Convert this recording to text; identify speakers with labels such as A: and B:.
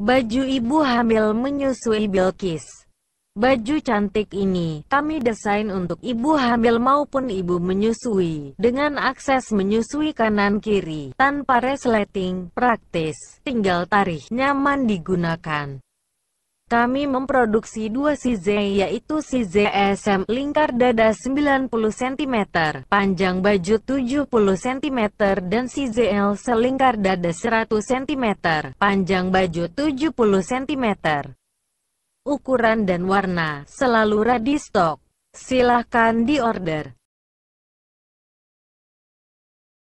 A: Baju ibu hamil menyusui Bilkis. Baju cantik ini kami desain untuk ibu hamil maupun ibu menyusui dengan akses menyusui kanan-kiri tanpa resleting, praktis, tinggal tarik nyaman digunakan. Kami memproduksi dua size yaitu size SM lingkar dada 90 cm, panjang baju 70 cm dan size L selingkar dada 100 cm, panjang baju 70 cm. Ukuran dan warna selalu ready
B: stock. Silahkan diorder.